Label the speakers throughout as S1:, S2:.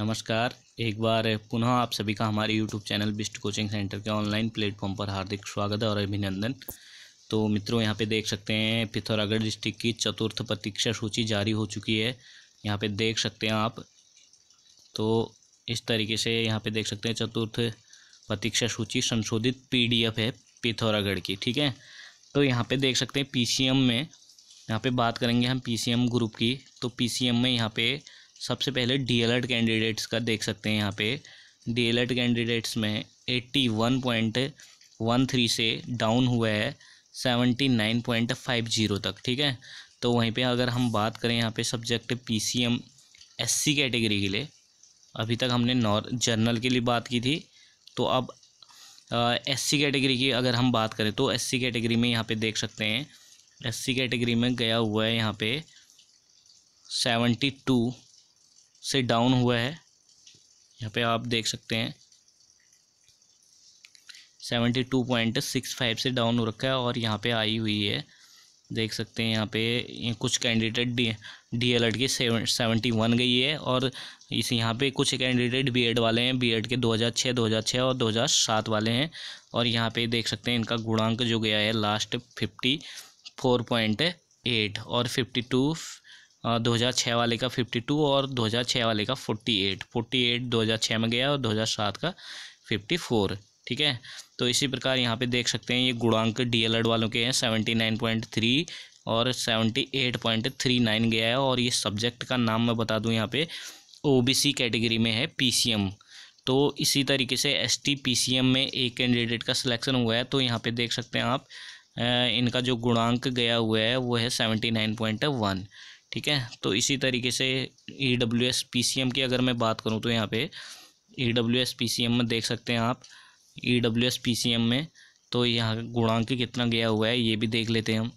S1: नमस्कार एक बार पुनः आप सभी का हमारे यूट्यूब चैनल बिस्ट कोचिंग सेंटर के ऑनलाइन प्लेटफॉर्म पर हार्दिक स्वागत है और अभिनंदन तो मित्रों यहाँ पे देख सकते हैं पिथौरागढ़ डिस्ट्रिक्ट की चतुर्थ प्रतीक्षा सूची जारी हो चुकी है यहाँ पे देख सकते हैं आप तो इस तरीके से यहाँ पे देख सकते हैं चतुर्थ प्रतीक्षा सूची संशोधित पी है पिथौरागढ़ की ठीक है तो यहाँ पर देख सकते हैं पी में यहाँ पर बात करेंगे हम पी ग्रुप की तो पी में यहाँ पर सबसे पहले डी एल कैंडिडेट्स का देख सकते हैं यहाँ पे डी एल कैंडिडेट्स में eighty one point one three से डाउन हुआ है seventy nine point five zero तक ठीक है तो वहीं पे अगर हम बात करें यहाँ पे subject P C M S C category के लिए अभी तक हमने नॉर जर्नल के लिए बात की थी तो अब एस सी कैटेगरी की अगर हम बात करें तो एस सी कैटेगरी में यहाँ पे देख सकते हैं एस सी कैटेगरी में गया हुआ है यहाँ पे सेवेंटी टू से डाउन हुआ है यहाँ पे आप देख सकते हैं seventy two point six five से डाउन हो रखा है और यहाँ पे आई हुई है देख सकते हैं यहाँ पे कुछ candidate D D El Ed की सेवेंटी वन गई है और इस यहाँ पे कुछ कैंडिडेट बी एड वाले हैं बी एड e के दो हज़ार छः दो हज़ार छः और दो हज़ार सात वाले हैं और यहाँ पे देख सकते हैं इनका गुणांक जो गया है last fifty four point eight और फिफ्टी टू 2006 वाले का 52 और 2006 वाले का 48 48 2006 में गया और 2007 का 54 ठीक है तो इसी प्रकार यहाँ पे देख सकते हैं ये गुणांक एड वालों के हैं 79.3 और 78.39 गया है और ये सब्जेक्ट का नाम मैं बता दूँ यहाँ पे ओबीसी कैटेगरी में है पीसीएम तो इसी तरीके से एस टी में एक कैंडिडेट का सिलेक्शन हुआ है तो यहाँ पे देख सकते हैं आप इनका जो गुणांक गया हुआ है वो है सेवेंटी नाइन पॉइंट वन ठीक है तो इसी तरीके से E W S P C M की अगर मैं बात करूँ तो यहाँ पे E W S P C M में देख सकते हैं आप E W S P C M में तो यहाँ गुणांक कितना गया हुआ है ये भी देख लेते हैं हम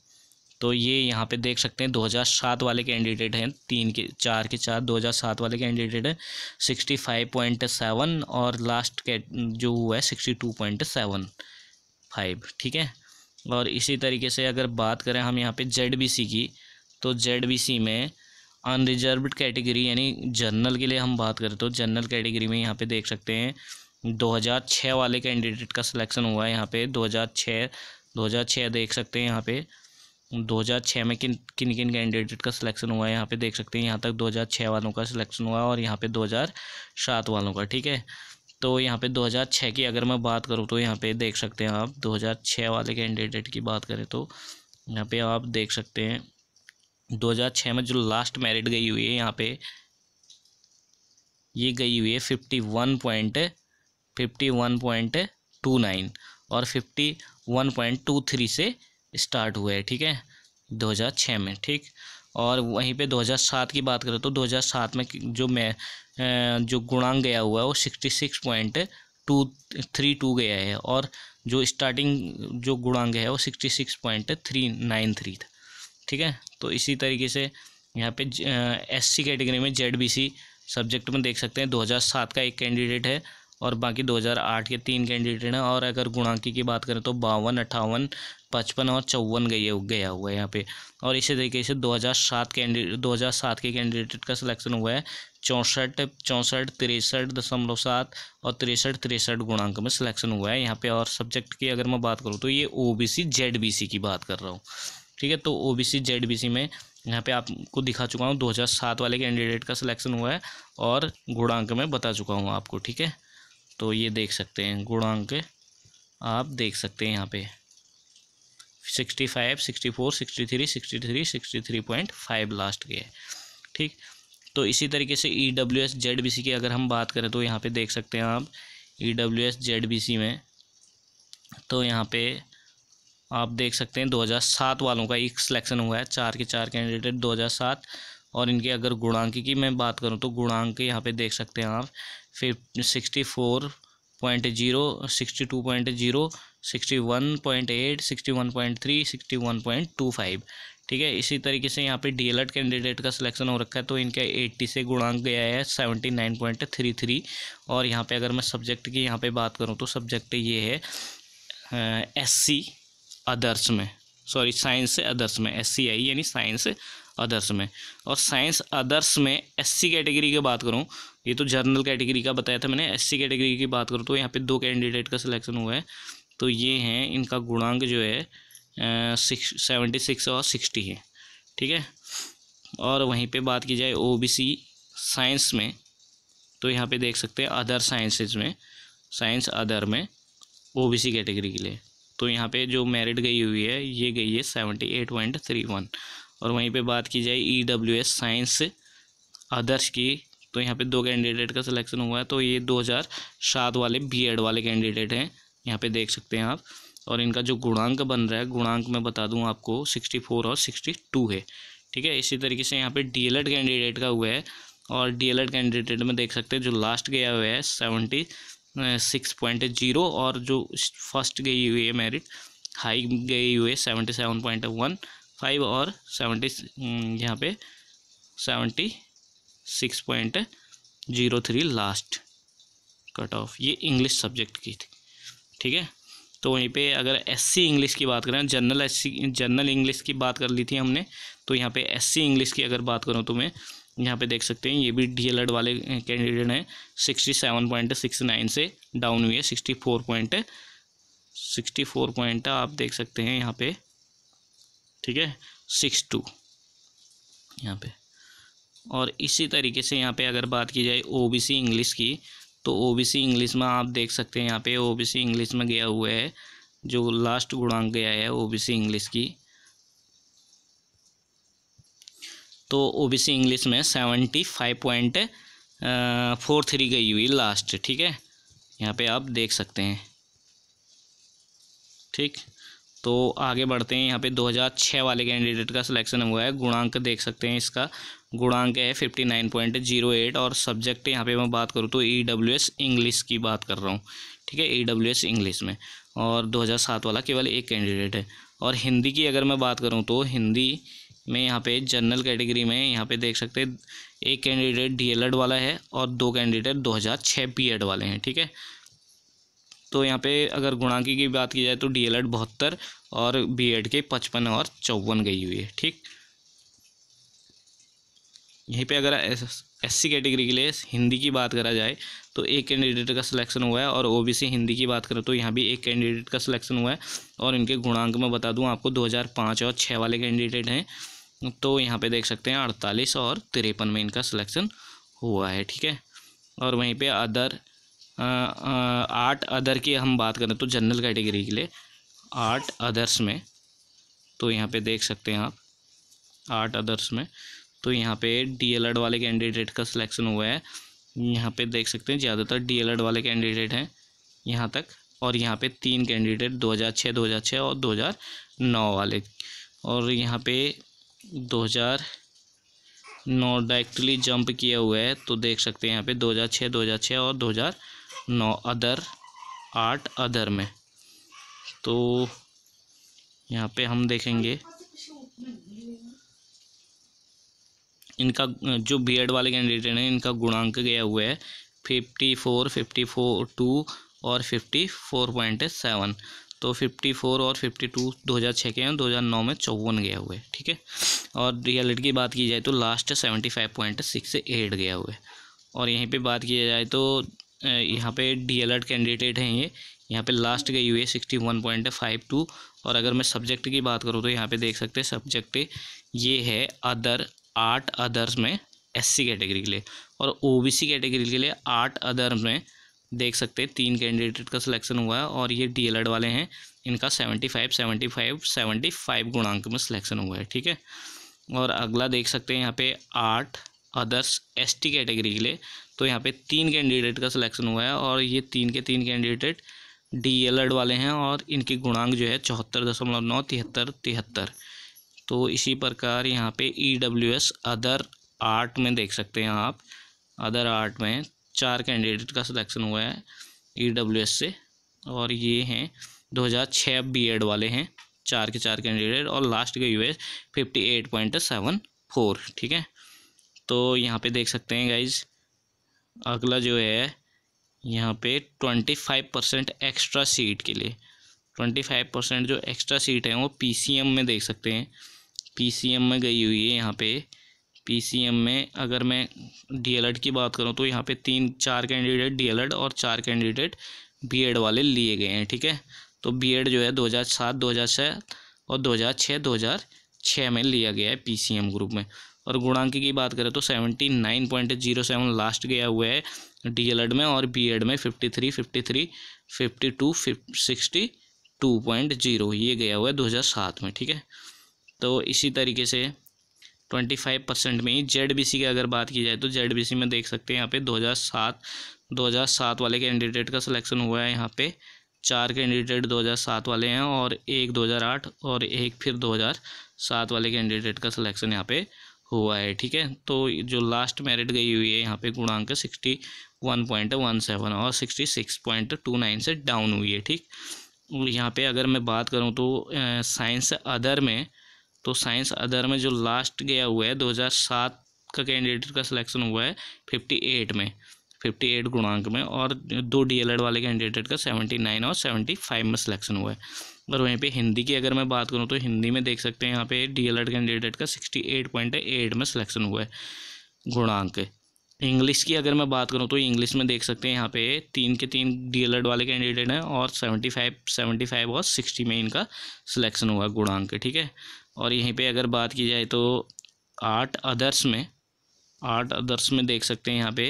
S1: तो ये यहाँ पे देख सकते हैं 2007 वाले कैंडिडेट हैं तीन के चार के चार 2007 वाले कैंडिडेट हैं सिक्सटी फाइव पॉइंट सेवन और लास्ट के जो हुआ है sixty two point seven five ठीक है और इसी तरीके से अगर बात करें हम यहाँ पे जेड की तो जेड बी सी में अनरिजर्व्ड कैटेगरी यानी जर्नल के लिए हम बात करें तो जर्नल कैटेगरी में यहाँ पे देख सकते हैं 2006 वाले कैंडिडेट का सिलेक्शन हुआ है यहाँ पे 2006 2006 देख सकते हैं यहाँ पे 2006 में किन किन किन कैंडिडेट का सिलेक्शन हुआ है यहाँ पे देख सकते हैं यहाँ तक 2006 वालों का सिलेक्शन हुआ और यहाँ पे 2007 वालों का ठीक है तो यहाँ पे 2006 की अगर मैं बात करूँ तो यहाँ पे देख सकते हैं आप 2006 वाले कैंडिडेट की बात करें तो यहाँ पे आप देख सकते हैं 2006 में जो लास्ट मेरिट गई हुई है यहाँ पे ये गई हुई है fifty one point fifty one point two nine और fifty one point two three से स्टार्ट हुआ है ठीक है 2006 में ठीक और वहीं पे 2007 की बात करें तो 2007 में जो मैं जो गुणांग गया हुआ है वो sixty six point two three two गया है और जो स्टार्टिंग जो गुणांग है वो sixty six point three nine three था ठीक है तो इसी तरीके से यहाँ पे एस सी कैटेगरी में जेड बी सी सब्जेक्ट में देख सकते हैं 2007 का एक कैंडिडेट है और बाकी 2008 के तीन कैंडिडेट हैं और अगर गुणांकी की बात करें तो बावन अट्ठावन पचपन और चौवन गए गया हुआ है यहाँ पे और इसी तरीके से 2007 कैंडिडेट 2007 के कैंडिडेट का सिलेक्शन हुआ है चौंसठ चौंसठ तिरसठ दशमलव सात और तिरसठ तिरसठ गुणांक में सिलेक्शन हुआ है यहाँ पे और सब्जेक्ट की अगर मैं बात करूँ तो ये O B C Z B C की बात कर रहा हूँ ठीक है तो O B C Z B C में यहाँ पे आपको दिखा चुका हूँ 2007 वाले कैंडिडेट का सिलेक्शन हुआ है और गुणांक में बता चुका हूँ आपको ठीक है तो ये देख सकते हैं गुणांक आप देख सकते हैं यहाँ पे sixty five sixty four sixty three sixty three sixty three point five last के है ठीक तो इसी तरीके से E W S Z B C की अगर हम बात करें तो यहाँ पे देख सकते हैं आप E W S Z B C में तो यहाँ पे आप देख सकते हैं 2007 वालों का एक सिलेक्शन हुआ है चार के चार कैंडिडेट 2007 और इनके अगर गुणांक की मैं बात करूं तो गुणांक यहाँ पे देख सकते हैं आप fif sixty four point zero sixty two point zero sixty one point eight sixty one point three sixty one point two five ठीक है इसी तरीके से यहाँ पे डी कैंडिडेट का सिलेक्शन हो रखा है तो इनका 80 से गुणांक गया है 79.33 और यहाँ पे अगर मैं सब्जेक्ट की यहाँ पे बात करूँ तो सब्जेक्ट ये है एस सी अदर्स में सॉरी साइंस से अदर्स में एस सी आई यानी साइंस अदर्स में और साइंस अदर्स में एस सी कैटेगरी की बात करूँ ये तो जर्नल कैटेगरी का बताया था मैंने एस सी कैटेगरी की बात करूँ तो यहाँ पे दो कैंडिडेट का सिलेक्शन हुआ है तो ये हैं इनका गुणांक जो है सिक्स सेवेंटी सिक्स और सिक्सटी है ठीक है और वहीं पे बात की जाए ओबीसी साइंस में तो यहाँ पे देख सकते हैं अदर साइंसेज में साइंस अदर में सी कैटेगरी के लिए तो यहाँ पे जो मेरिट गई हुई है ये गई है seventy eight point three one और वहीं पे बात की जाए E W S science others की तो यहाँ पे दो कैंडिडेट का सिलेक्शन हुआ है तो ये दो हज़ार सात वाले बी एड वाले कैंडिडेट हैं यहाँ पे देख सकते हैं आप और इनका जो गुणांक बन रहा है गुणांक मैं बता दूँ आपको सिक्सटी फोर और सिक्सटी टू है ठीक है इसी तरीके से यहाँ पर डी एल एड कैंडिडेट का हुआ है और डी एल एड कैंडिडेट में देख सकते हैं जो लास्ट गया हुआ है सेवेंटी सिक्स पॉइंट जीरो और जो फर्स्ट गई हुई है मेरिट हाई गई हुई है seventy seven point one five और सेवेंटी हम्म, यहाँ पे seventy six point zero three last cut off ये इंग्लिश सब्जेक्ट की थी ठीक है तो वहीं पे अगर एससी इंग्लिश की बात करें जनरल एससी जनरल इंग्लिश की बात कर ली थी हमने तो यहाँ पे एससी इंग्लिश की अगर बात करूँ तो मैं यहाँ पे देख सकते हैं ये भी डी वाले कैंडिडेट हैं sixty seven point six nine से डाउन हुई है sixty four point sixty four point आप देख सकते हैं यहाँ पे ठीक है सिक्स टू यहाँ पे और इसी तरीके से यहाँ पे अगर बात की जाए ओबीसी इंग्लिश की तो ओबीसी इंग्लिश में आप देख सकते हैं यहाँ पे ओबीसी इंग्लिश में गया हुआ है जो लास्ट गुणांक गया है ओ इंग्लिश की तो ओबीसी इंग्लिश में seventy five point four three गई हुई लास्ट ठीक है यहाँ पे आप देख सकते हैं ठीक तो आगे बढ़ते हैं यहाँ पे 2006 वाले कैंडिडेट का सिलेक्शन हुआ है गुणांक देख सकते हैं इसका गुणांक है fifty nine point zero eight और सब्जेक्ट यहाँ पे मैं बात करूँ तो ई डब्ल्यू एस इंग्लिश की बात कर रहा हूँ ठीक है ई डब्ल्यू एस इंग्लिश में और 2007 वाला केवल एक कैंडिडेट है और हिंदी की अगर मैं बात करूँ तो हिंदी में यहाँ पे जनरल कैटेगरी में यहाँ पे देख सकते हैं एक कैंडिडेट डी वाला है और दो कैंडिडेट 2006 एड वाले हैं ठीक है तो यहाँ पे अगर गुणांकी की बात की जाए तो डी एल बहत्तर और एड के पचपन और चौवन गई हुई है ठीक यहीं पे अगर एस सी कैटेगरी के लिए हिंदी की बात करा जाए तो एक कैंडिडेट का सिलेक्शन हुआ है और ओबीसी हिंदी की बात करें तो यहाँ भी एक कैंडिडेट का सिलेक्शन हुआ है और इनके गुणांक मैं बता दूँ आपको 2005 और 6 वाले कैंडिडेट हैं तो यहाँ पे देख सकते हैं अड़तालीस और तिरपन में इनका सिलेक्शन हुआ है ठीक है और वहीं पे अदर आठ अदर की हम बात करें तो जनरल कैटेगरी के लिए आठ अदर्स में तो यहाँ पे देख सकते हैं आप आठ अदर्स में तो यहाँ पे डीएलएड वाले कैंडिडेट का सिलेक्शन हुआ है यहाँ पे देख सकते हैं ज़्यादातर डीएलएड वाले कैंडिडेट हैं यहाँ तक और यहाँ पे तीन कैंडिडेट हज़ार छः और दो नौ वाले और यहाँ पे 2009 डायरेक्टली जंप किया हुआ है तो देख सकते हैं यहाँ पे 2006 2006 और 2009 अदर आठ अदर में तो यहाँ पे हम देखेंगे इनका जो बी वाले कैंडिडेट हैं इनका गुणांक गया हुआ है fifty four fifty four two और फिफ्टी फोर पॉइंट सेवन तो 54 और 52 2006 के हैं 2009 में चौवन गया हुआ है ठीक है और रियलिटी की बात की जाए तो लास्ट 75.68 गया हुआ है और यहीं पे बात की जाए तो यहाँ पे डी एड कैंडिडेट हैं ये यहाँ पे लास्ट गई हुई है sixty one point five two और अगर मैं सब्जेक्ट की बात करूँ तो यहाँ पर देख सकते हैं सब्जेक्ट ये है अदर आठ अदर्स में एस कैटेगरी के लिए और ओ कैटेगरी के लिए आठ अदर में देख सकते हैं तीन कैंडिडेट का सिलेक्शन हुआ है और ये डी वाले हैं इनका seventy five seventy five seventy five गुणांक में सिलेक्शन हुआ है ठीक है और अगला देख सकते हैं यहाँ पे आठ अदर्स एसटी कैटेगरी के लिए तो यहाँ पे तीन कैंडिडेट का सिलेक्शन हुआ है और ये तीन के तीन कैंडिडेट डी वाले हैं और इनके गुणांक जो है चौहत्तर दशमलव नौ तिहत्तर तिहत्तर तो इसी प्रकार यहाँ पे E W S other art में देख सकते हैं आप अदर आर्ट में चार कैंडिडेट का सिलेक्शन हुआ है ई e से और ये हैं 2006 एड वाले हैं चार के चार कैंडिडेट और लास्ट के सेवन फोर ठीक है तो यहाँ पे देख सकते हैं गाइज अगला जो है यहाँ पे 25 परसेंट एक्स्ट्रा सीट के लिए 25 परसेंट जो एक्स्ट्रा सीट है वो पीसीएम में देख सकते हैं पीसीएम में गई हुई है यहाँ पे पीसीएम में अगर मैं डीएलएड की बात करूँ तो यहाँ पे तीन चार कैंडिडेट डीएलएड और चार कैंडिडेट बीएड वाले लिए गए हैं ठीक है तो बीएड जो है 2007 2006 और 2006 2006 में लिया गया है पीसीएम ग्रुप में और गुणांक की बात करें तो seventy nine point zero seven last गया हुआ है डीएलएड में और बीएड में fifty three fifty three fifty two sixty two point zero ये गया हुआ है दो हज़ार सात में ठीक है तो इसी तरीके से ट्वेंटी फाइव परसेंट में ही जेड बी सी की अगर बात की जाए तो जेड बी सी में देख सकते हैं यहाँ पे दो हज़ार सात दो हज़ार सात वाले कैंडिडेट का सिलेक्शन हुआ है यहाँ पे चार कैंडिडेट दो हज़ार सात वाले हैं और एक दो हज़ार आठ और एक फिर दो हज़ार सात वाले कैंडिडेट का सिलेक्शन यहाँ पे हुआ है ठीक है तो जो लास्ट मेरिट गई हुई है यहाँ पे गुणांक sixty one point one seven और sixty six point two nine से डाउन हुई है ठीक यहाँ पे अगर मैं बात करूँ तो साइंस अदर में तो साइंस अदर में जो लास्ट गया हुआ है 2007 का कैंडिडेट का सिलेक्शन हुआ है 58 में 58 गुणांक में और दो डीएलएड वाले कैंडिडेट का 79 और 75 में सिलेक्शन हुआ है और वहीं पे हिंदी की अगर मैं बात करूँ तो हिंदी में देख सकते हैं यहाँ पे डीएलएड कैंडिडेट का एट में सिलेक्शन हुआ है गुणांक इंग्लिश की अगर मैं बात करूँ तो इंग्लिश में देख सकते हैं यहाँ पे तीन के तीन डीएलएड वाले कैंडिडेट हैं और सेवेंटी फाइव सेवेंटी फाइव और सिक्सटी में इनका सिलेक्शन हुआ गुणांक ठीक है और यहीं पे अगर बात की जाए तो आर्ट अदर्स में आर्ट अदर्स में देख सकते हैं यहाँ पे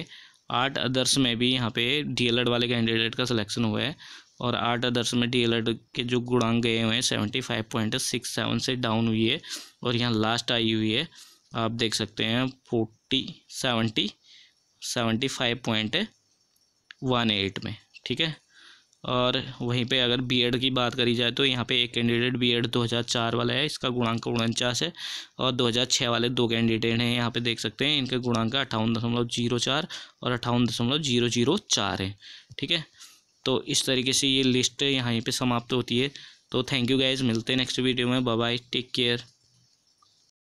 S1: आर्ट अदर्स में भी यहाँ पे डीएलएड वाले कैंडिडेट का सिलेक्शन हुआ है और आर्ट अदर्स में डीएलएड के जो गुणांग गए हुए हैं seventy five point six seven से डाउन हुई है और यहाँ लास्ट आई हुई है आप देख सकते हैं forty seventy seventy five point one eight में ठीक है और वहीं पे अगर बीएड की बात करी जाए तो यहाँ पे एक कैंडिडेट बीएड 2004 वाला है इसका गुणांक उनचास है और 2006 वाले दो कैंडिडेट हैं यहाँ पे देख सकते हैं इनके गुणांक अठावन दशमलव जीरो चार और अठावन दशमलव जीरो जीरो चार है ठीक है तो इस तरीके से ये लिस्ट यहाँ पर समाप्त होती है तो थैंक यू गाइज़ मिलते हैं नेक्स्ट वीडियो में बाय टेक केयर